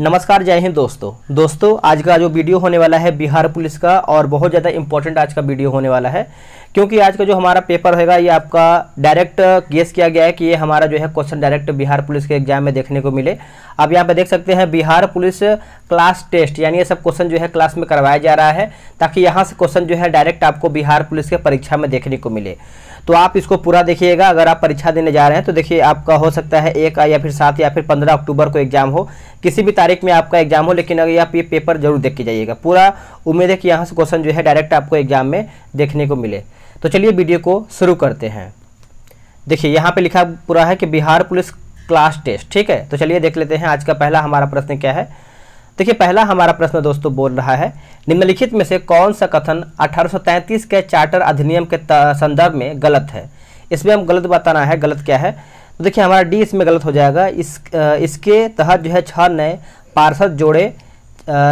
नमस्कार जय हिंद दोस्तों दोस्तों आज का जो वीडियो होने वाला है बिहार पुलिस का और बहुत ज़्यादा इंपॉर्टेंट आज का वीडियो होने वाला है क्योंकि आज का जो हमारा पेपर होगा ये आपका डायरेक्ट गेस किया गया है कि ये हमारा जो है क्वेश्चन डायरेक्ट बिहार पुलिस के एग्जाम में देखने को मिले आप यहाँ पर देख सकते हैं बिहार पुलिस क्लास टेस्ट यानी ये सब क्वेश्चन जो है क्लास में करवाया जा रहा है ताकि यहाँ से क्वेश्चन जो है डायरेक्ट आपको बिहार पुलिस के परीक्षा में देखने को मिले तो आप इसको पूरा देखिएगा अगर आप परीक्षा देने जा रहे हैं तो देखिए आपका हो सकता है एक या फिर सात या फिर पंद्रह अक्टूबर को एग्जाम हो किसी भी तारीख में आपका एग्जाम हो लेकिन अगर आप ये पेपर जरूर देख के जाइएगा पूरा उम्मीद है कि यहाँ से क्वेश्चन जो है डायरेक्ट आपको एग्जाम में देखने को मिले तो चलिए वीडियो को शुरू करते हैं देखिए यहाँ पे लिखा पूरा है कि बिहार पुलिस क्लास टेस्ट ठीक है तो चलिए देख लेते हैं आज का पहला हमारा प्रश्न क्या है देखिए पहला हमारा प्रश्न दोस्तों बोल रहा है निम्नलिखित में से कौन सा कथन 1833 के चार्टर अधिनियम के संदर्भ में गलत है इसमें हम गलत बताना है गलत क्या है तो देखिए हमारा डी इसमें गलत हो जाएगा इस इसके तहत जो है छः नए पार्षद जोड़े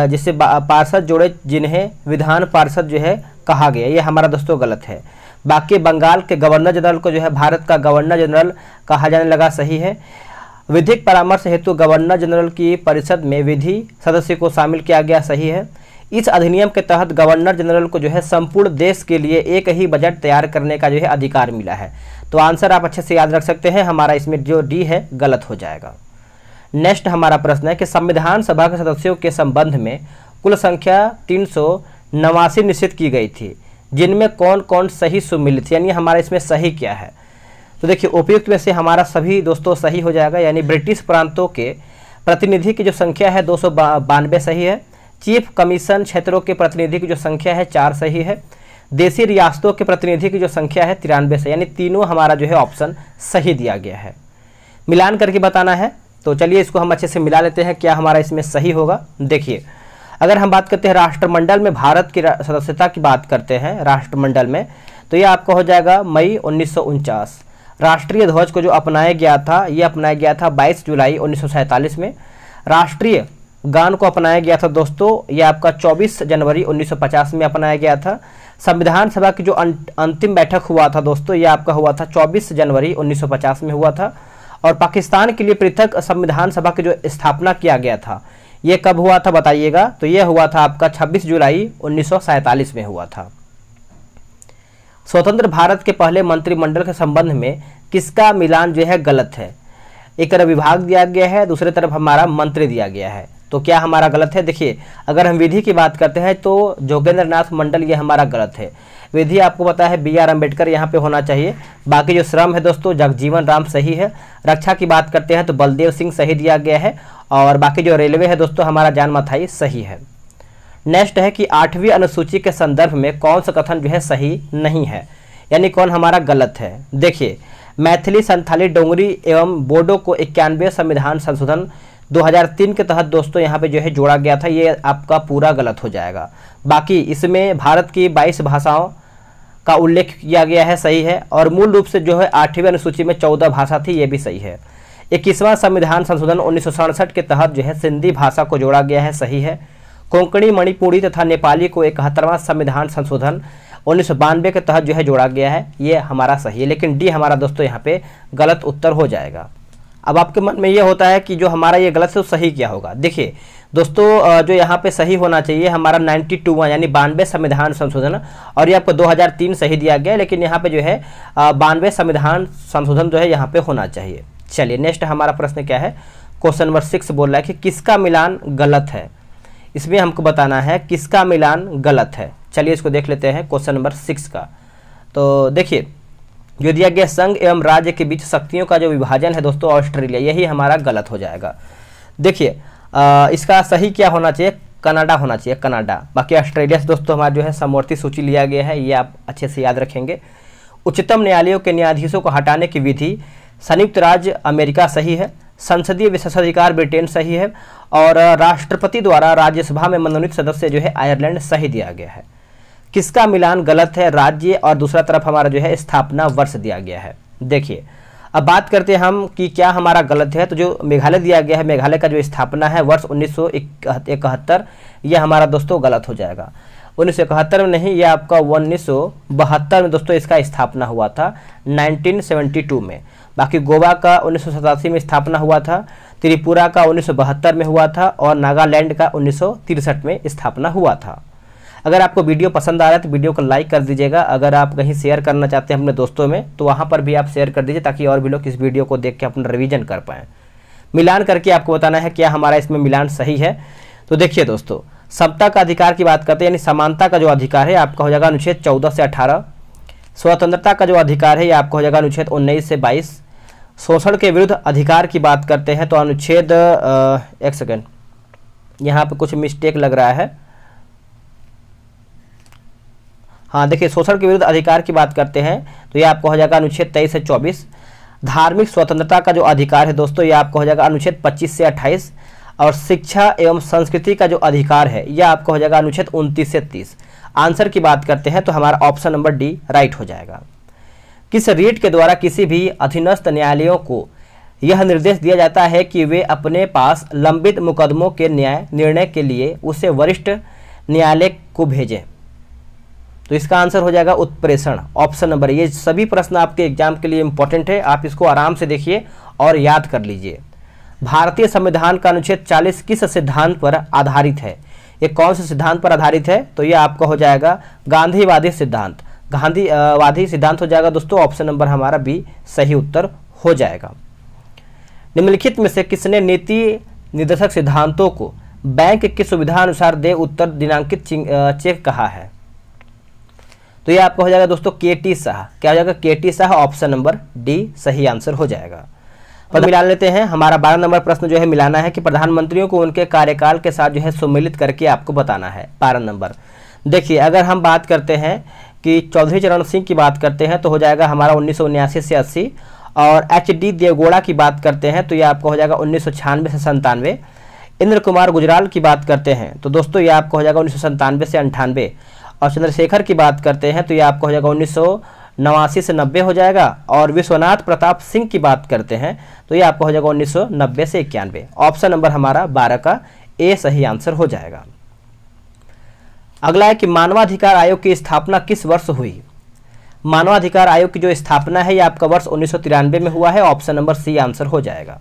जिससे पार्षद जोड़े जिन्हें विधान पार्षद जो है कहा गया ये हमारा दोस्तों गलत है बाकी बंगाल के गवर्नर जनरल को जो है भारत का गवर्नर जनरल कहा जाने लगा सही है विधिक परामर्श हेतु गवर्नर जनरल की परिषद में विधि सदस्य को शामिल किया गया सही है इस अधिनियम के तहत गवर्नर जनरल को जो है संपूर्ण देश के लिए एक ही बजट तैयार करने का जो है अधिकार मिला है तो आंसर आप अच्छे से याद रख सकते हैं हमारा इसमें जो डी है गलत हो जाएगा नेक्स्ट हमारा प्रश्न है कि संविधान सभा के सदस्यों के संबंध में कुल संख्या तीन निश्चित की गई थी जिनमें कौन कौन सही सुमिलित यानी हमारा इसमें सही क्या है तो देखिए उपयुक्त में से हमारा सभी दोस्तों सही हो जाएगा यानी ब्रिटिश प्रांतों के प्रतिनिधि की जो संख्या है दो बा, सही है चीफ कमीशन क्षेत्रों के प्रतिनिधि की जो संख्या है चार सही है देसी रियासतों के प्रतिनिधि की जो संख्या है तिरानवे सही यानी तीनों हमारा जो है ऑप्शन सही दिया गया है मिलान करके बताना है तो चलिए इसको हम अच्छे से मिला लेते हैं क्या हमारा इसमें सही होगा देखिए अगर हम बात करते हैं राष्ट्रमंडल में भारत की सदस्यता की बात करते हैं राष्ट्रमंडल में तो ये आपका हो जाएगा मई उन्नीस राष्ट्रीय ध्वज को जो अपनाया गया था ये अपनाया गया था 22 जुलाई उन्नीस में राष्ट्रीय गान को अपनाया गया था दोस्तों ये आपका 24 जनवरी 1950 में अपनाया गया था संविधान सभा की जो अं-, अंतिम बैठक हुआ था दोस्तों ये आपका हुआ था 24 जनवरी 1950 में हुआ था और पाकिस्तान के लिए पृथक संविधान सभा की जो स्थापना किया गया था ये कब हुआ था बताइएगा तो ये हुआ था आपका छब्बीस जुलाई उन्नीस में हुआ था स्वतंत्र भारत के पहले मंत्रिमंडल के संबंध में किसका मिलान जो है गलत है एक तरफ विभाग दिया गया है दूसरे तरफ हमारा मंत्री दिया गया है तो क्या हमारा गलत है देखिए अगर हम विधि की बात करते हैं तो जोगेंद्र नाथ मंडल ये हमारा गलत है विधि आपको पता है बी आर अम्बेडकर यहाँ पे होना चाहिए बाकी जो श्रम है दोस्तों जगजीवन राम सही है रक्षा की बात करते हैं तो बलदेव सिंह सही दिया गया है और बाकी जो रेलवे है दोस्तों हमारा जान माथाई सही है नेक्स्ट है कि आठवीं अनुसूची के संदर्भ में कौन सा कथन जो है सही नहीं है यानी कौन हमारा गलत है देखिए मैथिली संथाली डोंगरी एवं बोडो को इक्यानवे संविधान संशोधन 2003 के तहत दोस्तों यहाँ पे जो है जोड़ा गया था ये आपका पूरा गलत हो जाएगा बाकी इसमें भारत की 22 भाषाओं का उल्लेख किया गया है सही है और मूल रूप से जो है आठवीं अनुसूची में चौदह भाषा थी ये भी सही है इक्कीसवां संविधान संशोधन उन्नीस के तहत जो है सिंधी भाषा को जोड़ा गया है सही है कोंकणी मणिपुरी तथा नेपाली को इकहत्तरवां संविधान संशोधन उन्नीस के तहत जो है जोड़ा गया है ये हमारा सही है लेकिन डी हमारा दोस्तों यहाँ पे गलत उत्तर हो जाएगा अब आपके मन में ये होता है कि जो हमारा ये गलत है वो तो सही क्या होगा देखिए दोस्तों जो यहाँ पे सही होना चाहिए हमारा नाइन्टी टू यानी बानवे संविधान संशोधन और ये आपको 2003 सही दिया गया लेकिन यहाँ पे जो है बानवे संविधान संशोधन जो है यहाँ पे होना चाहिए चलिए नेक्स्ट हमारा प्रश्न क्या है क्वेश्चन नंबर सिक्स बोल रहा है कि किसका मिलान गलत है इसमें हमको बताना है किसका मिलान गलत है चलिए इसको देख लेते हैं क्वेश्चन नंबर सिक्स का तो देखिए जो दिया गया संघ एवं राज्य के बीच शक्तियों का जो विभाजन है दोस्तों ऑस्ट्रेलिया यही हमारा गलत हो जाएगा देखिए इसका सही क्या होना चाहिए कनाडा होना चाहिए कनाडा बाकी ऑस्ट्रेलिया से दोस्तों हमारा जो है समवर्ती सूची लिया गया है ये आप अच्छे से याद रखेंगे उच्चतम न्यायालयों के न्यायाधीशों को हटाने की विधि संयुक्त राज्य अमेरिका सही है संसदीय विशेषाधिकार ब्रिटेन सही है और राष्ट्रपति द्वारा राज्यसभा में मनोनीत सदस्य जो है आयरलैंड सही दिया गया है किसका मिलान गलत है राज्य और दूसरा तरफ हमारा जो है स्थापना वर्ष दिया गया है देखिए अब बात करते हैं हम कि क्या हमारा गलत है तो जो मेघालय दिया गया है मेघालय का जो स्थापना है वर्ष उन्नीस इकहत्तर यह हमारा दोस्तों गलत हो जाएगा उन्नीस में नहीं यह आपका उन्नीस में दोस्तों इसका स्थापना हुआ था 1972 में बाकी गोवा का उन्नीस में स्थापना हुआ था त्रिपुरा का उन्नीस में हुआ था और नागालैंड का उन्नीस में स्थापना हुआ था अगर आपको वीडियो पसंद आ रहा है तो वीडियो को लाइक कर दीजिएगा अगर आप कहीं शेयर करना चाहते हैं अपने दोस्तों में तो वहाँ पर भी आप शेयर कर दीजिए ताकि और भी लोग इस वीडियो को देख के अपना रिविजन कर पाएँ मिलान करके आपको बताना है क्या हमारा इसमें मिलान सही है तो देखिए दोस्तों समता का अधिकार की बात करते हैं यानी समानता का जो अधिकार है आपका हो जाएगा अनुच्छेद चौदह से अठारह स्वतंत्रता का जो अधिकार है ये आपका हो जाएगा अनुच्छेद उन्नीस से बाईस शोषण के विरुद्ध अधिकार की बात करते हैं तो अनुच्छेद एक सेकेंड यहाँ पे कुछ मिस्टेक लग रहा है हाँ देखिए शोषण के विरुद्ध अधिकार की बात करते हैं तो ये आपको हो जाएगा अनुच्छेद तेईस से चौबीस धार्मिक स्वतंत्रता का जो अधिकार है दोस्तों ये आपको हो जाएगा अनुच्छेद पच्चीस से अट्ठाईस और शिक्षा एवं संस्कृति का जो अधिकार है यह आपको हो जाएगा अनुच्छेद उनतीस से तीस आंसर की बात करते हैं तो हमारा ऑप्शन नंबर डी राइट हो जाएगा किस रीट के द्वारा किसी भी अधीनस्थ न्यायालयों को यह निर्देश दिया जाता है कि वे अपने पास लंबित मुकदमों के न्याय निर्णय के लिए उसे वरिष्ठ न्यायालय को भेजें तो इसका आंसर हो जाएगा उत्प्रेषण ऑप्शन नंबर ये सभी प्रश्न आपके एग्जाम के लिए इंपॉर्टेंट है आप इसको आराम से देखिए और याद कर लीजिए भारतीय संविधान का अनुच्छेद 40 किस सिद्धांत पर आधारित है ये कौन से सिद्धांत पर आधारित है तो ये आपका हो जाएगा गांधीवादी सिद्धांत गांधीवादी सिद्धांत हो जाएगा दोस्तों ऑप्शन नंबर हमारा बी सही उत्तर हो जाएगा निम्नलिखित में से किसने नीति निर्देशक सिद्धांतों को बैंक की सुविधा अनुसार दे उत्तर दिनांकित चेक कहा है तो ये आपका हो जाएगा दोस्तों के टी शाह क्या हो जाएगा के T Shah option number D सही आंसर हो जाएगा और मतलब- मिला लेते हैं हमारा बारह नंबर प्रश्न जो है मिलाना है कि प्रधानमंत्रियों को उनके कार्यकाल के साथ जो है सुमिलित करके आपको बताना है बारह नंबर देखिए अगर हम बात करते हैं कि चौधरी चरण सिंह की बात करते हैं तो हो जाएगा हमारा उन्नीस से अस्सी और एच डी देवगोड़ा की बात करते हैं तो ये आपको हो जाएगा उन्नीस से संतानवे इंद्र कुमार गुजराल की बात करते हैं तो दोस्तों ये आपको हो जाएगा उन्नीस से अंठानवे और चंद्रशेखर की बात करते हैं तो ये आपको हो जाएगा उन्नीस नवासी से नब्बे हो जाएगा और विश्वनाथ प्रताप सिंह की बात करते हैं तो ये आपको हो जाएगा उन्नीस से इक्यानवे ऑप्शन नंबर हमारा बारह का ए सही आंसर हो जाएगा अगला है कि मानवाधिकार आयोग की स्थापना किस वर्ष हुई मानवाधिकार आयोग की जो स्थापना है ये आपका वर्ष उन्नीस में हुआ है ऑप्शन नंबर सी आंसर हो जाएगा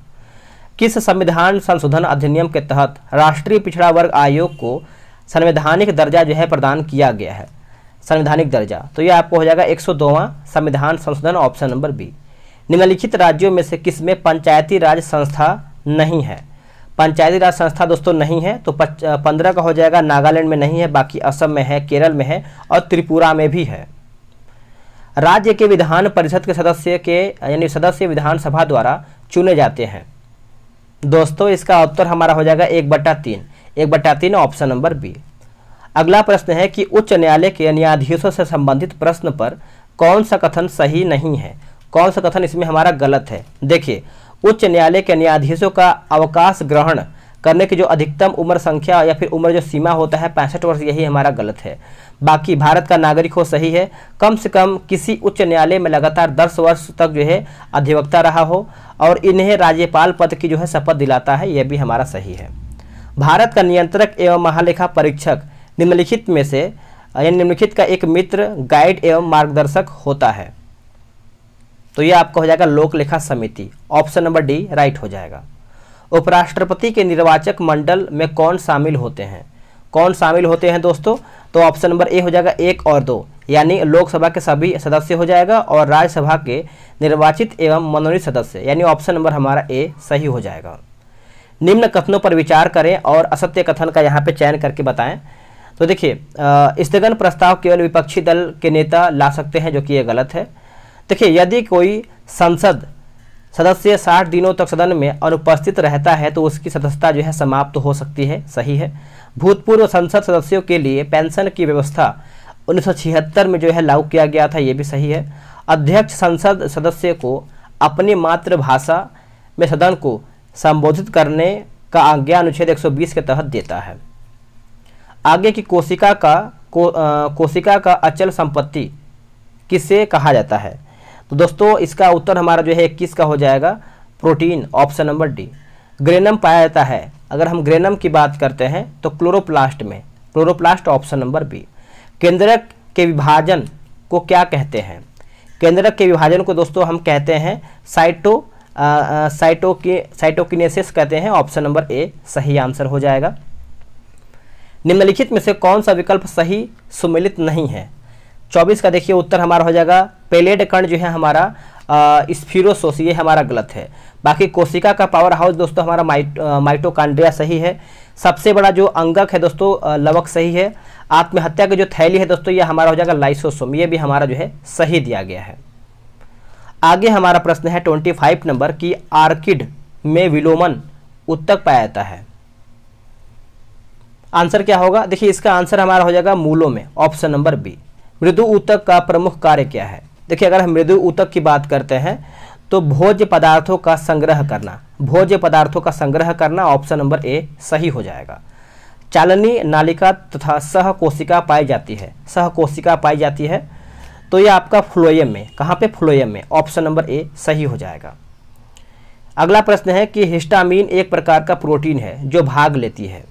किस संविधान संशोधन अधिनियम के तहत राष्ट्रीय पिछड़ा वर्ग आयोग को संवैधानिक दर्जा जो है प्रदान किया गया है संवैधानिक दर्जा तो यह आपको हो जाएगा एक संविधान संशोधन ऑप्शन नंबर बी निम्नलिखित राज्यों में से किसमें पंचायती राज संस्था नहीं है पंचायती राज संस्था दोस्तों नहीं है तो पंद्रह का हो जाएगा नागालैंड में नहीं है बाकी असम में है केरल में है और त्रिपुरा में भी है राज्य के विधान परिषद के सदस्य के यानी सदस्य विधानसभा द्वारा चुने जाते हैं दोस्तों इसका उत्तर हमारा हो जाएगा एक बट्टा तीन एक बट्टा तीन ऑप्शन नंबर बी अगला प्रश्न है कि उच्च न्यायालय के न्यायाधीशों से संबंधित प्रश्न पर कौन सा कथन सही नहीं है कौन सा कथन इसमें हमारा गलत है देखिए उच्च न्यायालय के न्यायाधीशों का अवकाश ग्रहण करने की जो अधिकतम उम्र संख्या या फिर उम्र जो सीमा होता है पैंसठ वर्ष यही हमारा गलत है बाकी भारत का नागरिक हो सही है कम से कम किसी उच्च न्यायालय में लगातार दस वर्ष तक जो है अधिवक्ता रहा हो और इन्हें राज्यपाल पद की जो है शपथ दिलाता है यह भी हमारा सही है भारत का नियंत्रक एवं महालेखा परीक्षक निम्नलिखित में से या निम्नलिखित का एक मित्र गाइड एवं मार्गदर्शक होता है तो ये आपका हो जाएगा लोक लेखा समिति ऑप्शन नंबर डी राइट हो जाएगा उपराष्ट्रपति के निर्वाचक मंडल में कौन शामिल होते हैं कौन शामिल होते हैं दोस्तों तो ऑप्शन नंबर ए हो जाएगा एक और दो यानी लोकसभा के सभी सदस्य हो जाएगा और राज्यसभा के निर्वाचित एवं मनोनीत सदस्य यानी ऑप्शन नंबर हमारा ए सही हो जाएगा निम्न कथनों पर विचार करें और असत्य कथन का यहाँ पे चयन करके बताएं तो देखिए स्थगन प्रस्ताव केवल विपक्षी दल के नेता ला सकते हैं जो कि ये गलत है देखिए यदि कोई संसद सदस्य 60 दिनों तक सदन में अनुपस्थित रहता है तो उसकी सदस्यता जो है समाप्त तो हो सकती है सही है भूतपूर्व संसद सदस्यों के लिए पेंशन की व्यवस्था उन्नीस में जो है लागू किया गया था ये भी सही है अध्यक्ष संसद सदस्य को अपनी मातृभाषा में सदन को संबोधित करने का आज्ञा अनुच्छेद 120 के तहत देता है आगे की कोशिका का को, आ, कोशिका का अचल संपत्ति किसे कहा जाता है तो दोस्तों इसका उत्तर हमारा जो है इक्कीस का हो जाएगा protein option number D granum पाया जाता है अगर हम ग्रेनम की बात करते हैं तो क्लोरोप्लास्ट में क्लोरोप्लास्ट ऑप्शन नंबर बी केंद्रक के विभाजन को क्या कहते हैं केंद्रक के विभाजन को दोस्तों हम कहते हैं साइटो साइटो साइटोकिनेसिस कहते हैं ऑप्शन नंबर ए सही आंसर हो जाएगा निम्नलिखित में से कौन सा विकल्प सही सुमिलित नहीं है चौबीस का देखिए उत्तर हमारा हो जाएगा पेलेड कण जो है हमारा स्फीरोसोस ये हमारा गलत है बाकी कोशिका का पावर हाउस दोस्तों हमारा माइट माइटोकांड्रिया सही है सबसे बड़ा जो अंगक है दोस्तों लवक सही है आत्महत्या की जो थैली है दोस्तों ये हमारा हो जाएगा लाइसोसोम ये भी हमारा जो है सही दिया गया है आगे हमारा प्रश्न है ट्वेंटी फाइव नंबर कि आर्किड में विलोमन उत्तक पाया जाता है आंसर क्या होगा देखिए इसका आंसर हमारा हो जाएगा मूलों में ऑप्शन नंबर बी मृदु ऊतक का प्रमुख कार्य क्या है देखिए अगर हम मृदु ऊतक की बात करते हैं तो भोज्य पदार्थों का संग्रह करना भोज्य पदार्थों का संग्रह करना ऑप्शन नंबर ए सही हो जाएगा चालनी नालिका तथा सह कोशिका पाई जाती है सह कोशिका पाई जाती है तो ये आपका फ्लोएम में कहाँ पे फ्लोएम में ऑप्शन नंबर ए सही हो जाएगा अगला प्रश्न है कि हिस्टामिन एक प्रकार का प्रोटीन है जो भाग लेती है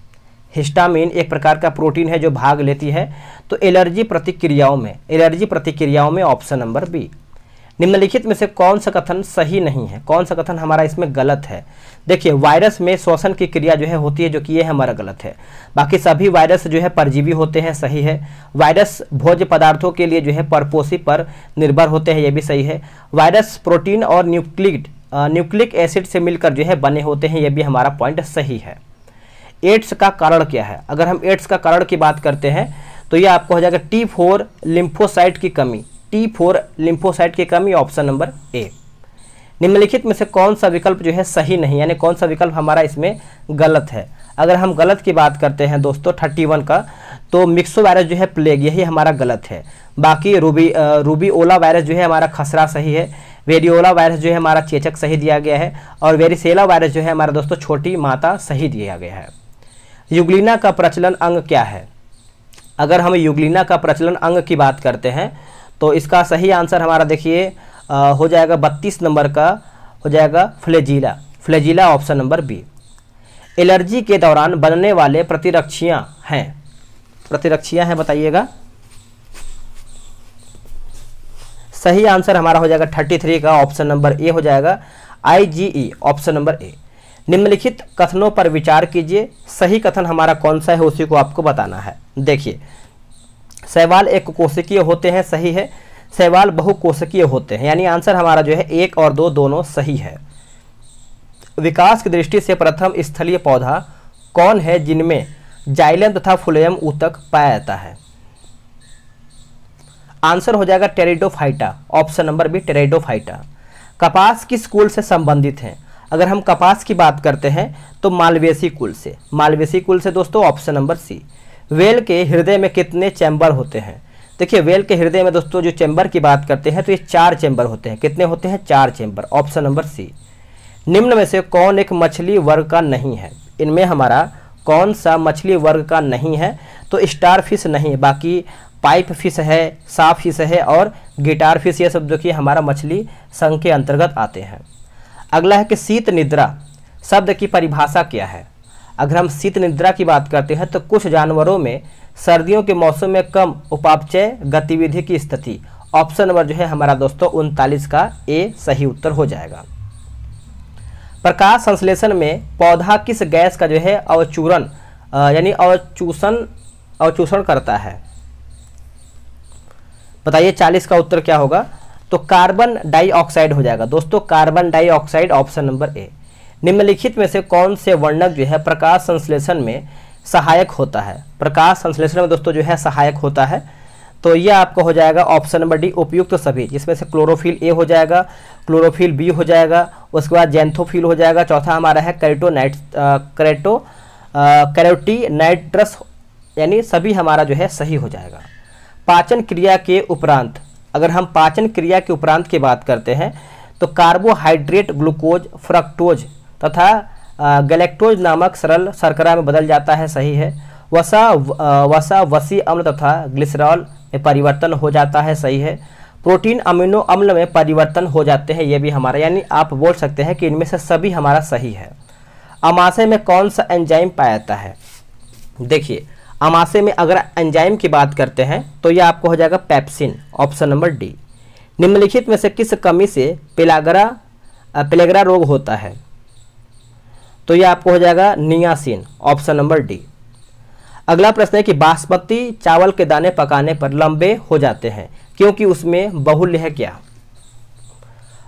हिस्टामिन एक प्रकार का प्रोटीन है जो भाग लेती है तो एलर्जी प्रतिक्रियाओं में एलर्जी प्रतिक्रियाओं में ऑप्शन नंबर बी निम्नलिखित में से कौन सा कथन सही नहीं है कौन सा कथन हमारा इसमें गलत है देखिए वायरस में श्वसन की क्रिया जो है होती है जो कि ये हमारा गलत है बाकी सभी वायरस जो है परजीवी होते हैं सही है वायरस भोज्य पदार्थों के लिए जो है परपोसी पर निर्भर होते हैं यह भी सही है वायरस प्रोटीन और न्यूक्लिक न्यूक्लिक एसिड से मिलकर जो है बने होते हैं यह भी हमारा पॉइंट सही है एड्स का कारण क्या है अगर हम एड्स का कारण की बात करते हैं तो ये आपको हो जाएगा टी फोर लिम्फोसाइट की कमी टी फोर लिम्फोसाइट की कमी ऑप्शन नंबर ए निम्नलिखित में से कौन सा विकल्प जो है सही नहीं यानी कौन सा विकल्प हमारा इसमें गलत है अगर हम गलत की बात करते हैं दोस्तों थर्टी वन का तो मिक्सो वायरस जो है प्लेग यही हमारा गलत है बाकी रूबी रूबी ओला वायरस जो है हमारा खसरा सही है वेरियोला वायरस जो है हमारा चेचक सही दिया गया है और वेरिसेला वायरस जो है हमारा दोस्तों छोटी माता सही दिया गया है युगलिना का प्रचलन अंग क्या है अगर हम युगलिना का प्रचलन अंग की बात करते हैं तो इसका सही आंसर हमारा देखिए हो जाएगा बत्तीस नंबर का हो जाएगा flagella flagella option number B allergy के दौरान बनने वाले प्रतिरक्षियाँ हैं प्रतिरक्षियाँ हैं बताइएगा सही आंसर हमारा हो जाएगा थर्टी थ्री का ऑप्शन नंबर ए हो जाएगा आई जी ई ऑप्शन नंबर ए निम्नलिखित कथनों पर विचार कीजिए सही कथन हमारा कौन सा है उसी को आपको बताना है देखिए सहवाल एक कोशिकीय होते हैं सही है सवाल बहुकोशिकीय होते हैं यानी आंसर हमारा जो है एक और दो दोनों सही है विकास की दृष्टि से प्रथम स्थलीय पौधा कौन है जिनमें जाइलम तथा फुलेम ऊतक पाया जाता है आंसर हो जाएगा pteridophyta option number B pteridophyta कपास किस कुल से संबंधित हैं अगर हम कपास की बात करते हैं तो मालवेसी कुल से मालवेसी कुल से दोस्तों ऑप्शन नंबर सी वेल के हृदय में कितने चैम्बर होते हैं देखिए वेल के हृदय में दोस्तों जो चैम्बर की बात करते हैं तो ये चार चैम्बर होते हैं कितने होते हैं चार चैम्बर ऑप्शन नंबर सी निम्न में से कौन एक मछली वर्ग का नहीं है इनमें हमारा कौन सा मछली वर्ग का नहीं है तो स्टार फिश नहीं है बाकी पाइप फिश है साफ फिश है और गिटार फिश ये सब जो कि हमारा मछली संघ के अंतर्गत आते हैं अगला है कि शीत निद्रा शब्द की परिभाषा क्या है अगर हम शीत निद्रा की बात करते हैं तो कुछ जानवरों में सर्दियों के मौसम में कम उपापचय गतिविधि की स्थिति ऑप्शन नंबर जो है हमारा दोस्तों उनतालीस का ए सही उत्तर हो जाएगा प्रकाश संश्लेषण में पौधा किस गैस का जो है अवचूरण यानी अवचूषण अवचूषण करता है बताइए चालीस का उत्तर क्या होगा तो कार्बन डाइऑक्साइड हो जाएगा दोस्तों carbon dioxide option number A निम्नलिखित में से कौन से वर्णक जो है प्रकाश संश्लेषण में सहायक होता है प्रकाश संश्लेषण में दोस्तों जो है सहायक होता है तो यह आपका हो जाएगा ऑप्शन नंबर डी उपयुक्त तो सभी जिसमें से क्लोरोफिल ए हो जाएगा क्लोरोफिल बी हो जाएगा उसके बाद जेंथोफिल हो जाएगा चौथा हमारा है करेटोनाइट करेटो नाइट्रस यानी सभी हमारा जो है सही हो जाएगा पाचन क्रिया के उपरांत अगर हम पाचन क्रिया के उपरांत की बात करते हैं तो कार्बोहाइड्रेट ग्लूकोज फ्रक्टोज तथा गलेक्टोज नामक सरल शर्करा में बदल जाता है सही है वसा वसा वसी अम्ल तथा ग्लिसरॉल में परिवर्तन हो जाता है सही है प्रोटीन अमीनो अम्ल में परिवर्तन हो जाते हैं ये भी हमारा यानी आप बोल सकते हैं कि इनमें से सभी हमारा सही है अमाशय में कौन सा एंजाइम पाया जाता है देखिए अमाशे में अगर एंजाइम की बात करते हैं तो यह आपको हो जाएगा पैप्सिन ऑप्शन नंबर डी निम्नलिखित में से किस कमी से पिलागरा पिलेगरा रोग होता है तो यह आपको हो जाएगा नियासिन ऑप्शन नंबर डी अगला प्रश्न है कि बासमती चावल के दाने पकाने पर लंबे हो जाते हैं क्योंकि उसमें बहुल्य है क्या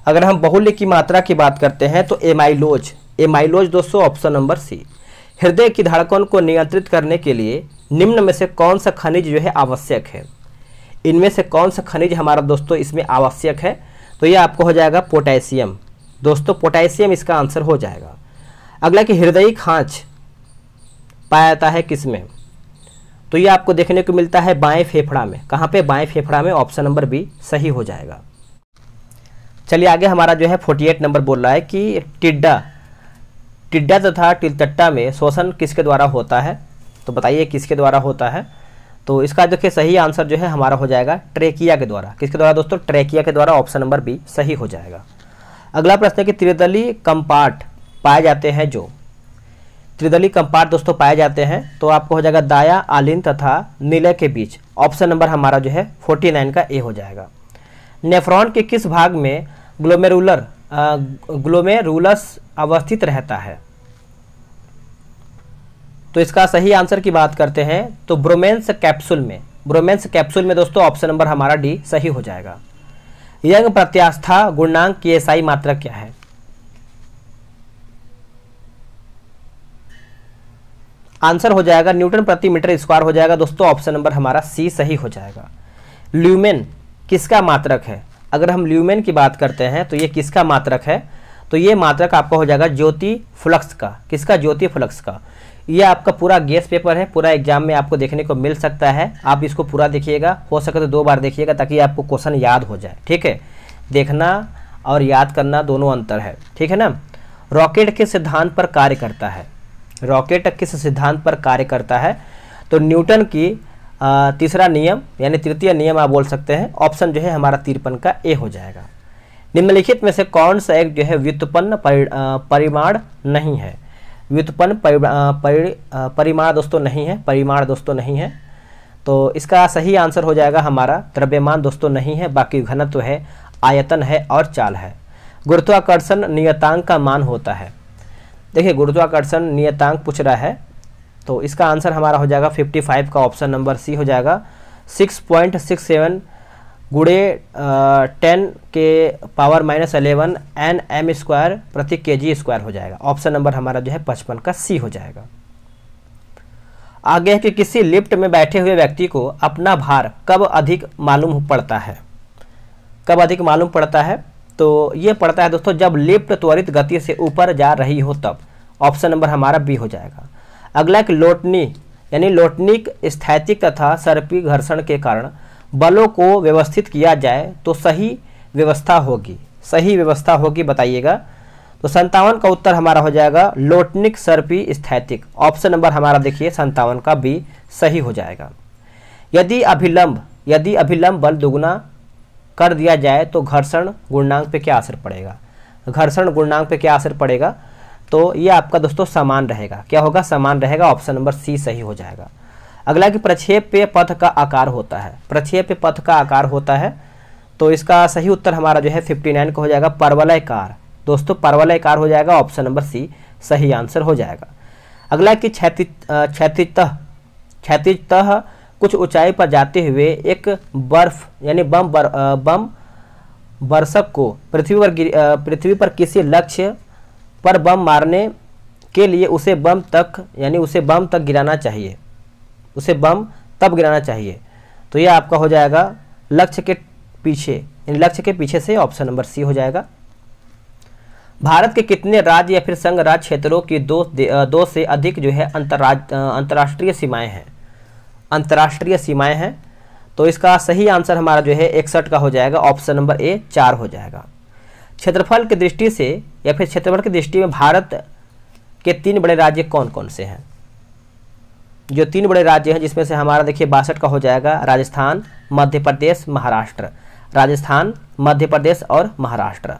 अगर हम बहुल्य की मात्रा की बात करते हैं तो एमाइलोज एमाइलोज दोस्तों ऑप्शन नंबर सी हृदय की धड़कन को नियंत्रित करने के लिए निम्न में से कौन सा खनिज जो है आवश्यक है इनमें से कौन सा खनिज हमारा दोस्तों इसमें आवश्यक है तो यह आपको हो जाएगा पोटेशियम दोस्तों पोटेशियम इसका आंसर हो जाएगा अगला कि हृदय खांच पाया जाता है किस में तो ये आपको देखने को मिलता है बाएं फेफड़ा में कहाँ पे बाएं फेफड़ा में ऑप्शन नंबर बी सही हो जाएगा चलिए आगे हमारा जो है फोर्टी एट नंबर बोल रहा है कि टिड्डा टिड्डा तथा तो तिलतट्टा में शोषण किसके द्वारा होता है तो बताइए किसके द्वारा होता है तो इसका देखिए सही आंसर जो है हमारा हो जाएगा ट्रेकिया के द्वारा किसके द्वारा दोस्तों ट्रेकिया के द्वारा ऑप्शन नंबर बी सही हो जाएगा अगला प्रश्न है कि त्रिदली कंपार्ट पाए जाते हैं जो त्रिदली कंपार्ट दोस्तों पाए जाते हैं तो आपको हो जाएगा दाया आलिन तथा नीले के बीच ऑप्शन नंबर हमारा जो है 49 का ए हो जाएगा नेफ्रॉन के किस भाग में ग्लोमेरुलर ग्लोमेरुलस अवस्थित रहता है तो इसका सही आंसर की बात करते हैं तो ब्रोमेंस कैप्सूल में ब्रोमेंस कैप्सूल में दोस्तों ऑप्शन नंबर हमारा डी सही हो जाएगा यंग प्रत्यास्था गुणांक की एसआई मात्रक क्या है आंसर हो जाएगा न्यूटन प्रति मीटर स्क्वायर हो जाएगा दोस्तों ऑप्शन नंबर हमारा सी सही हो जाएगा ल्यूमेन किसका मात्रक है अगर हम ल्यूमेन की बात करते हैं तो ये किसका मात्रक है तो ये मात्रक आपका हो जाएगा ज्योति फ्लक्स का किसका ज्योति फ्लक्स का ये आपका पूरा गेस पेपर है पूरा एग्जाम में आपको देखने को मिल सकता है आप इसको पूरा देखिएगा हो सके तो दो बार देखिएगा ताकि आपको क्वेश्चन याद हो जाए ठीक है देखना और याद करना दोनों अंतर है ठीक है ना रॉकेट के सिद्धांत पर कार्य करता है रॉकेट किस सिद्धांत पर कार्य करता है तो न्यूटन की तीसरा नियम यानी तृतीय नियम आप बोल सकते हैं ऑप्शन जो है हमारा तिरपन का ए हो जाएगा निम्नलिखित में से कौन सा एक जो है व्युत्पन्न परिमाण नहीं है व्युत्पन्न परि, परिमाण दोस्तों नहीं है परिमाण दोस्तों नहीं है तो इसका सही आंसर हो जाएगा हमारा द्रव्यमान दोस्तों नहीं है बाकी घनत्व है आयतन है और चाल है गुरुत्वाकर्षण नियतांक का मान होता है देखिए गुरुत्वाकर्षण नियतांक पूछ रहा है तो इसका आंसर हमारा हो जाएगा 55 का ऑप्शन नंबर सी हो जाएगा 6.67 गुड़े टेन के power minus eleven N M square प्रति के जी स्क्वायर हो जाएगा ऑप्शन नंबर हमारा जो है पचपन का सी हो जाएगा आगे है कि किसी लिफ्ट में बैठे हुए व्यक्ति को अपना भार कब अधिक मालूम पड़ता है कब अधिक मालूम पड़ता है तो ये पड़ता है दोस्तों जब लिफ्ट त्वरित गति से ऊपर जा रही हो तब ऑप्शन नंबर हमारा बी हो जाएगा अगला एक लोटनी यानी लोटनिक स्थैतिक तथा सर्पी घर्षण के कारण बलों को व्यवस्थित किया जाए तो सही व्यवस्था होगी सही व्यवस्था होगी बताइएगा तो संतावन का उत्तर हमारा हो जाएगा लोटनिक सर्पी स्थैतिक ऑप्शन नंबर हमारा देखिए संतावन का बी सही हो जाएगा यदि अभिलंब यदि अभिलंब बल दोगुना कर दिया जाए तो घर्षण गुणांक पे क्या असर पड़ेगा घर्षण गुणांक पे क्या असर पड़ेगा तो ये आपका दोस्तों समान रहेगा क्या होगा समान रहेगा ऑप्शन नंबर सी सही हो जाएगा अगला कि प्रक्षेप्य पथ का आकार होता है प्रक्षेप्य पथ का आकार होता है तो इसका सही उत्तर हमारा जो है फिफ्टी नाइन का हो जाएगा परवलयकार दोस्तों परवलयकार हो जाएगा ऑप्शन नंबर सी सही आंसर हो जाएगा अगला कि क्षैतिज क्षैतिजतः क्षैतिजतः कुछ ऊंचाई पर जाते हुए एक बर्फ यानी बम बर, बम वर्षक को पृथ्वी पर पृथ्वी पर किसी लक्ष्य पर बम मारने के लिए उसे बम तक यानी उसे बम तक गिराना चाहिए उसे बम तब गिराना चाहिए तो यह आपका हो जाएगा लक्ष्य के पीछे यानी लक्ष्य के पीछे से ऑप्शन नंबर सी हो जाएगा भारत के कितने राज्य या फिर संघ राज्य क्षेत्रों की दो दो से अधिक जो है अंतर्राज अंतर्राष्ट्रीय सीमाएं हैं अंतर्राष्ट्रीय सीमाएं हैं तो इसका सही आंसर हमारा जो है इकसठ का हो जाएगा ऑप्शन नंबर ए चार हो जाएगा क्षेत्रफल की दृष्टि से या फिर क्षेत्रफल की दृष्टि में भारत के तीन बड़े राज्य कौन कौन से हैं जो तीन बड़े राज्य हैं जिसमें से हमारा देखिए बासठ का हो जाएगा राजस्थान मध्य प्रदेश महाराष्ट्र राजस्थान मध्य प्रदेश और महाराष्ट्र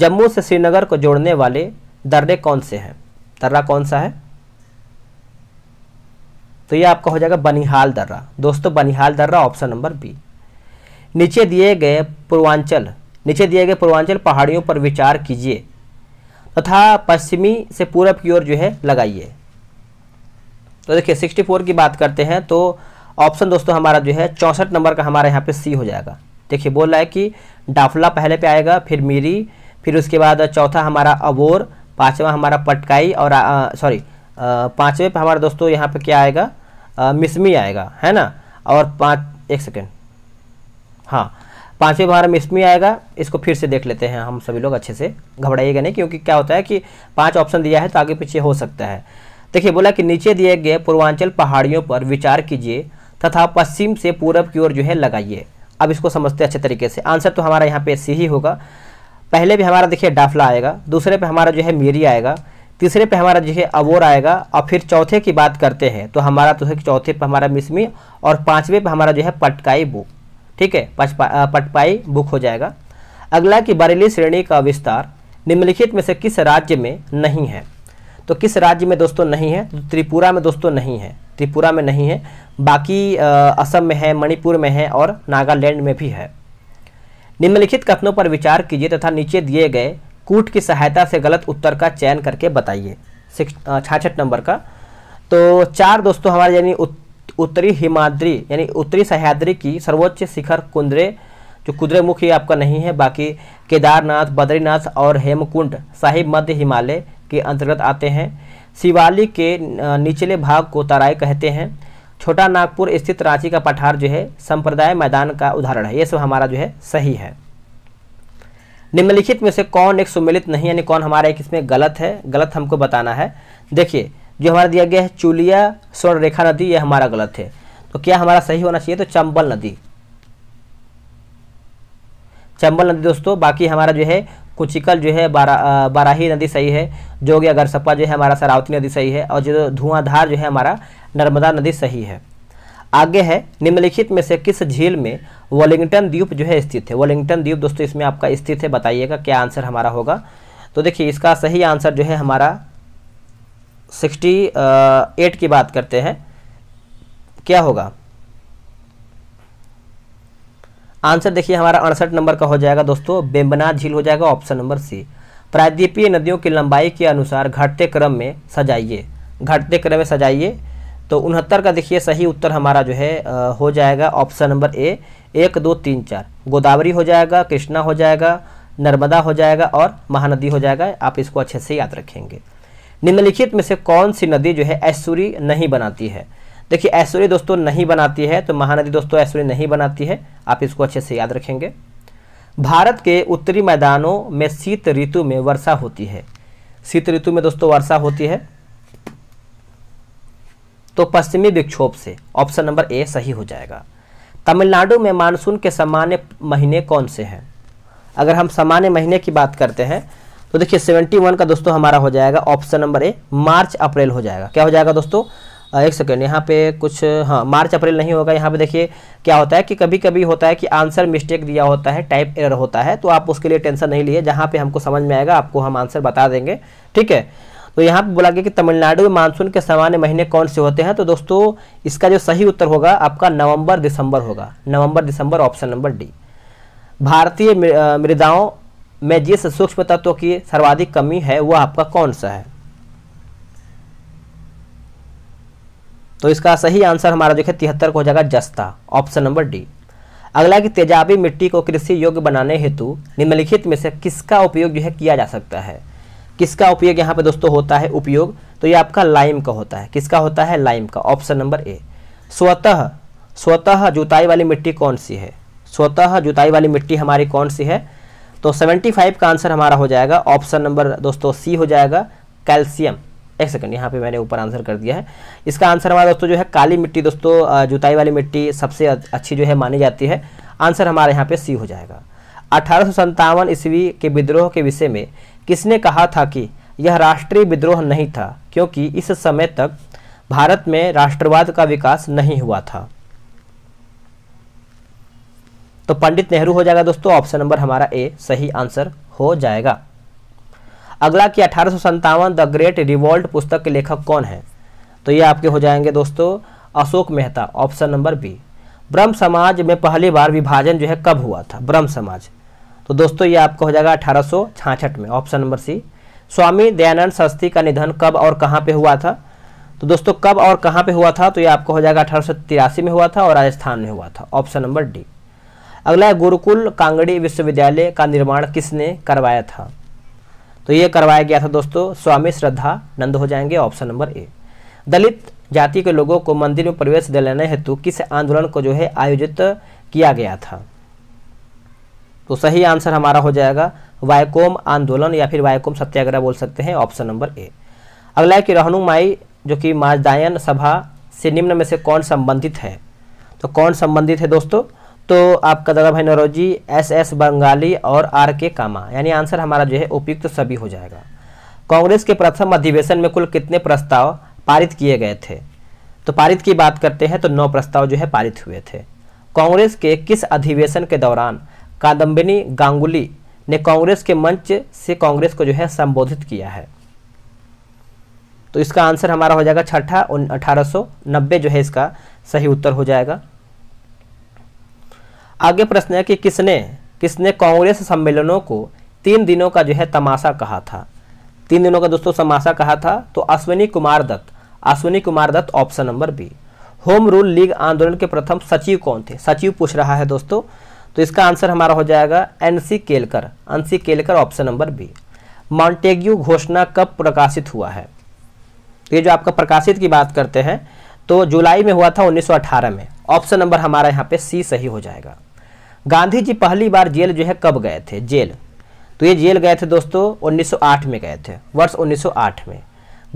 जम्मू से श्रीनगर को जोड़ने वाले दर्रे कौन से हैं दर्रा कौन सा है तो ये आपका हो जाएगा बनिहाल दर्रा दोस्तों बनिहाल दर्रा ऑप्शन नंबर बी नीचे दिए गए पूर्वांचल नीचे दिए गए पूर्वांचल पहाड़ियों पर विचार कीजिए तथा तो पश्चिमी से पूरब की ओर जो है लगाइए तो देखिए सिक्सटी फोर की बात करते हैं तो ऑप्शन दोस्तों हमारा जो है चौंसठ नंबर का हमारा यहाँ पे सी हो जाएगा देखिए बोल रहा है कि डाफला पहले पे आएगा फिर मीरी फिर उसके बाद चौथा हमारा अबोर पाँचवा हमारा पटकाई और सॉरी पाँचवें पे हमारा दोस्तों यहाँ पे क्या आएगा आ, मिसमी आएगा है ना और पाँच एक सेकेंड हाँ पाँचवें हमारा मिसमी आएगा इसको फिर से देख लेते हैं हम सभी लोग अच्छे से घबराइएगा नहीं क्योंकि क्या होता है कि पांच ऑप्शन दिया है तो आगे पीछे हो सकता है देखिए बोला कि नीचे दिए गए पूर्वांचल पहाड़ियों पर विचार कीजिए तथा पश्चिम से पूरब की ओर जो है लगाइए अब इसको समझते हैं अच्छे तरीके से आंसर तो हमारा यहाँ पे सी ही होगा पहले भी हमारा देखिए डाफला आएगा दूसरे पे हमारा जो है मीरी आएगा तीसरे पे हमारा जो है अबोर आएगा और फिर चौथे की बात करते हैं तो हमारा तो है चौथे पे हमारा मिसमी और पाँचवें पर हमारा जो है पटकाई बुक ठीक है पटपाई बुक हो जाएगा अगला कि बरेली श्रेणी का विस्तार निम्नलिखित में से किस राज्य में नहीं है तो किस राज्य में दोस्तों नहीं है तो त्रिपुरा में दोस्तों नहीं है त्रिपुरा में नहीं है बाकी असम में है मणिपुर में है और नागालैंड में भी है निम्नलिखित कथनों पर विचार कीजिए तथा नीचे दिए गए कूट की सहायता से गलत उत्तर का चयन करके बताइए छाछठ नंबर का तो चार दोस्तों हमारे यानी उत, उत्तरी हिमाद्री यानी उत्तरी सह्याद्री की सर्वोच्च शिखर कुंद्रे जो कुद्रे मुखी आपका नहीं है बाकी केदारनाथ बद्रीनाथ और हेमकुंड साहिब मध्य हिमालय के अंतर्गत आते हैं शिवालिक के निचले भाग को तराई कहते हैं छोटा नागपुर स्थित रांची का पठार जो है संप्रदाय मैदान का उदाहरण है ये सब हमारा जो है सही है निम्नलिखित में से कौन एक सुमिलित नहीं यानी कौन हमारा एक इसमें गलत है गलत हमको बताना है देखिए जो हमारा दिया गया है चूलिया स्वर्ण रेखा नदी ये हमारा गलत है तो क्या हमारा सही होना चाहिए तो चंबल नदी चंबल नदी दोस्तों बाकी हमारा जो है कुचिकल जो है बारा बाराही नदी सही है जोगी अगर सपा जो है हमारा सरावती नदी सही है और जो धुआंधार जो है हमारा नर्मदा नदी सही है आगे है निम्नलिखित में से किस झील में वेलिंगटन द्वीप जो है स्थित है वेलिंगटन द्वीप दोस्तों इसमें आपका स्थित है बताइएगा क्या आंसर हमारा होगा तो देखिए इसका सही आंसर जो है हमारा सिक्सटी एट की बात करते हैं क्या होगा आंसर देखिए हमारा अड़सठ नंबर का हो जाएगा दोस्तों बेम्बनाथ झील हो जाएगा ऑप्शन नंबर सी प्रायद्वीपीय नदियों की लंबाई के अनुसार घटते क्रम में सजाइए घटते क्रम में सजाइए तो उनहत्तर का देखिए सही उत्तर हमारा जो है आ, हो जाएगा ऑप्शन नंबर ए एक दो तीन चार गोदावरी हो जाएगा कृष्णा हो जाएगा नर्मदा हो जाएगा और महानदी हो जाएगा आप इसको अच्छे से याद रखेंगे निम्नलिखित में से कौन सी नदी जो है ऐश्वर्य नहीं बनाती है देखिए ऐश्वर्य दोस्तों नहीं बनाती है तो महानदी दोस्तों ऐश्वर्य नहीं बनाती है आप इसको अच्छे से याद रखेंगे भारत के उत्तरी मैदानों में शीत ऋतु में वर्षा होती है शीत ऋतु में दोस्तों वर्षा होती है तो पश्चिमी विक्षोभ से ऑप्शन नंबर ए सही हो जाएगा तमिलनाडु में मानसून के सामान्य महीने कौन से हैं अगर हम सामान्य महीने की बात करते हैं तो देखिए 71 का दोस्तों हमारा हो जाएगा ऑप्शन नंबर ए मार्च अप्रैल हो जाएगा क्या हो जाएगा दोस्तों एक सेकेंड यहाँ पे कुछ हाँ मार्च अप्रैल नहीं होगा यहाँ पे देखिए क्या होता है कि कभी कभी होता है कि आंसर मिस्टेक दिया होता है टाइप एरर होता है तो आप उसके लिए टेंशन नहीं लिए जहाँ पे हमको समझ में आएगा आपको हम आंसर बता देंगे ठीक है तो यहाँ पे बोला गया कि तमिलनाडु में मानसून के सामान्य महीने कौन से होते हैं तो दोस्तों इसका जो सही उत्तर होगा आपका नवम्बर दिसंबर होगा नवम्बर दिसंबर ऑप्शन नंबर डी भारतीय मृदाओं में जिस सूक्ष्म तत्व की सर्वाधिक कमी है वह आपका कौन सा है तो इसका सही आंसर हमारा जो है तिहत्तर को हो जाएगा जस्ता ऑप्शन नंबर डी अगला कि तेजाबी मिट्टी को कृषि योग्य बनाने हेतु निम्नलिखित में से किसका उपयोग जो है किया जा सकता है किसका उपयोग यहाँ पे दोस्तों होता है उपयोग तो ये आपका लाइम का होता है किसका होता है लाइम का ऑप्शन नंबर ए स्वतः स्वतः जुताई वाली मिट्टी कौन सी है स्वतः जुताई वाली मिट्टी हमारी कौन सी है तो सेवेंटी का आंसर हमारा हो जाएगा ऑप्शन नंबर दोस्तों सी हो जाएगा कैल्शियम एक सेकंड यहाँ पे मैंने ऊपर आंसर कर दिया है इसका आंसर हमारा दोस्तों जो है काली मिट्टी दोस्तों जुताई वाली मिट्टी सबसे अच्छी जो है मानी जाती है आंसर हमारे यहाँ पे सी हो जाएगा अठारह ईस्वी के विद्रोह के विषय में किसने कहा था कि यह राष्ट्रीय विद्रोह नहीं था क्योंकि इस समय तक भारत में राष्ट्रवाद का विकास नहीं हुआ था तो पंडित नेहरू हो जाएगा दोस्तों ऑप्शन नंबर हमारा ए सही आंसर हो जाएगा अगला कि अठारह द ग्रेट रिवॉल्ट पुस्तक के लेखक कौन है तो ये आपके हो जाएंगे दोस्तों Ashok Mehta option number B Brahmo Samaj में पहली बार विभाजन जो है कब हुआ था ब्रह्म समाज तो दोस्तों ये आपका हो जाएगा अठारह में option number C Swami Dayanand सस्ती का निधन कब और कहाँ पे हुआ था तो दोस्तों कब और कहाँ पे हुआ था तो ये आपका हो जाएगा अठारह में हुआ था और राजस्थान में हुआ था ऑप्शन नंबर डी अगला है गुरुकुल कांगड़ी विश्वविद्यालय का निर्माण किसने करवाया था तो ये करवाया गया था दोस्तों स्वामी श्रद्धा नंद हो जाएंगे ऑप्शन नंबर ए दलित जाति के लोगों को मंदिर में प्रवेश दिलाने हेतु किस आंदोलन को जो है आयोजित किया गया था तो सही आंसर हमारा हो जाएगा वायकोम आंदोलन या फिर वायकोम सत्याग्रह बोल सकते हैं ऑप्शन नंबर ए अगला है कि रहनुमाई जो कि माजदायन सभा से निम्न में से कौन संबंधित है तो कौन संबंधित है दोस्तों तो आपका दादा भाई नरोजी एस एस बंगाली और आर के कामा यानी आंसर हमारा जो है उपयुक्त सभी हो जाएगा कांग्रेस के प्रथम अधिवेशन में कुल कितने प्रस्ताव पारित किए गए थे तो पारित की बात करते हैं तो नौ प्रस्ताव जो है पारित हुए थे कांग्रेस के किस अधिवेशन के दौरान कादम्बिनी गांगुली ने कांग्रेस के मंच से कांग्रेस को जो है संबोधित किया है तो इसका आंसर हमारा हो जाएगा छठा उन अठारह जो है इसका सही उत्तर हो जाएगा आगे प्रश्न है कि किसने किसने कांग्रेस सम्मेलनों को तीन दिनों का जो है तमाशा कहा था तीन दिनों का दोस्तों तमाशा कहा था तो Ashwini Kumar Dutt Ashwini Kumar Dutt option number B home rule league आंदोलन के प्रथम सचिव कौन थे सचिव पूछ रहा है दोस्तों तो इसका आंसर हमारा हो जाएगा N C Kelkar N C Kelkar option number B Montagu घोषणा कब प्रकाशित हुआ है ये जो आपका प्रकाशित की बात करते हैं तो जुलाई में हुआ था 1918 में ऑप्शन नंबर हमारा यहाँ पे सी सही हो जाएगा गांधी जी पहली बार जेल जो है कब गए थे जेल तो ये जेल गए थे दोस्तों 1908 में गए थे वर्ष 1908 में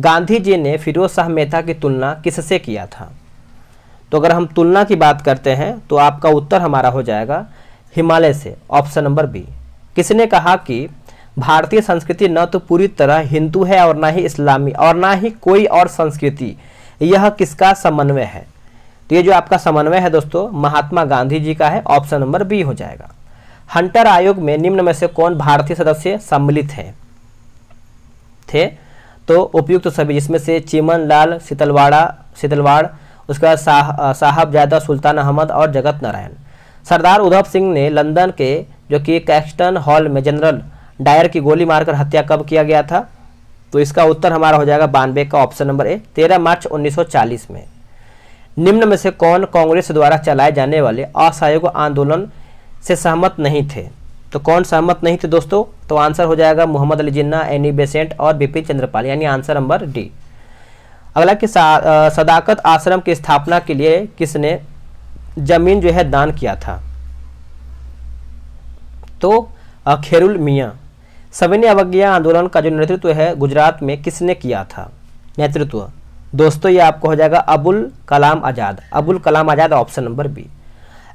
गांधी जी ने फिरोज शाह मेहता की तुलना किससे किया था तो अगर हम तुलना की बात करते हैं तो आपका उत्तर हमारा हो जाएगा हिमालय से ऑप्शन नंबर बी किसने कहा कि भारतीय संस्कृति न तो पूरी तरह हिंदू है और ना ही इस्लामी और ना ही कोई और संस्कृति यह किसका समन्वय है तो ये जो आपका समन्वय है दोस्तों महात्मा गांधी जी का है ऑप्शन नंबर बी हो जाएगा हंटर आयोग में निम्न में से कौन भारतीय सदस्य सम्मिलित है थे तो उपयुक्त सभी जिसमें से चिमन लाल शीतलवाड़ा शीतलवाड़ उसका साहब साहबजादा सुल्तान अहमद और जगत नारायण सरदार उधव सिंह ने लंदन के जो कि कैक्सटन हॉल में जनरल डायर की गोली मारकर हत्या कब किया गया था तो इसका उत्तर हमारा हो जाएगा बानवे का ऑप्शन नंबर ए तेरह मार्च 1940 में निम्न में से कौन कांग्रेस द्वारा चलाए जाने वाले असहयोग आंदोलन से सहमत नहीं थे तो कौन सहमत नहीं थे दोस्तों तो आंसर हो जाएगा मोहम्मद अली जिन्ना एनी बेसेंट और बिपिन चंद्रपाल यानी आंसर नंबर डी अगला कि सदाकत आश्रम की स्थापना के लिए किसने जमीन जो है दान किया था तो खेरुल मियाँ सविनय अवज्ञा आंदोलन का जो नेतृत्व है गुजरात में किसने किया था नेतृत्व दोस्तों ये आपको हो जाएगा Abul Kalam Azad Abul Kalam Azad option number B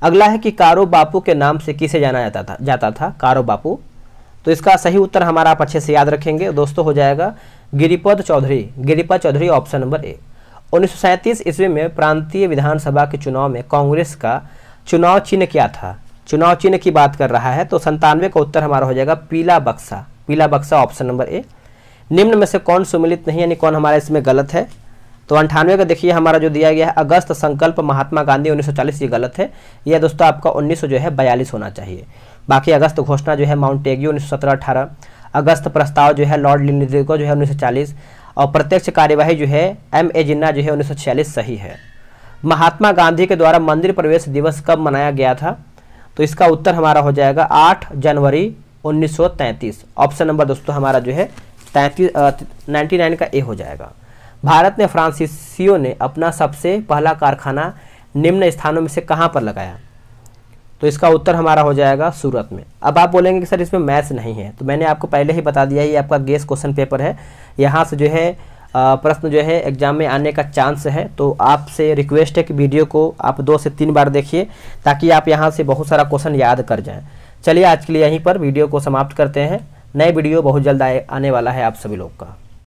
अगला है कि कारो बापू के नाम से किसे जाना जाता था जाता था कारो बापू तो इसका सही उत्तर हमारा आप अच्छे से याद रखेंगे दोस्तों हो जाएगा Giripad Chaudhary Giripad Chaudhary option number A उन्नीस सौ ईस्वी में प्रांतीय विधानसभा के चुनाव में कांग्रेस का चुनाव चिन्ह क्या था चुनाव चिन्ह की बात कर रहा है तो संतानवे का उत्तर हमारा हो जाएगा पीला बक्सा पीला बक्सा ऑप्शन नंबर ए निम्न में से कौन सुमिलित नहीं यानी कौन हमारा इसमें गलत है तो अंठानवे का देखिए हमारा जो दिया गया है अगस्त संकल्प महात्मा गांधी 1940 ये गलत है यह दोस्तों आपका उन्नीस जो है बयालीस होना चाहिए बाकी अगस्त घोषणा जो है एग्यू उन्नीस सौ अगस्त प्रस्ताव जो है लॉर्ड लिनरी को जो है उन्नीस और प्रत्यक्ष कार्यवाही जो है एम ए जिन्ना जो है उन्नीस सही है महात्मा गांधी के द्वारा मंदिर प्रवेश दिवस कब मनाया गया था तो इसका उत्तर हमारा हो जाएगा आठ जनवरी 1933 ऑप्शन नंबर दोस्तों हमारा जो है तैंतीस नाइन्टी नाइन का ए हो जाएगा भारत में फ्रांसीसियों ने अपना सबसे पहला कारखाना निम्न स्थानों में से कहाँ पर लगाया तो इसका उत्तर हमारा हो जाएगा सूरत में अब आप बोलेंगे कि सर इसमें मैथ्स नहीं है तो मैंने आपको पहले ही बता दिया ये आपका गेस क्वेश्चन पेपर है यहाँ से जो है प्रश्न जो है एग्जाम में आने का चांस है तो आपसे रिक्वेस्ट है कि वीडियो को आप दो से तीन बार देखिए ताकि आप यहाँ से बहुत सारा क्वेश्चन याद कर जाएँ चलिए आज के लिए यहीं पर वीडियो को समाप्त करते हैं नए वीडियो बहुत जल्द आने वाला है आप सभी लोग का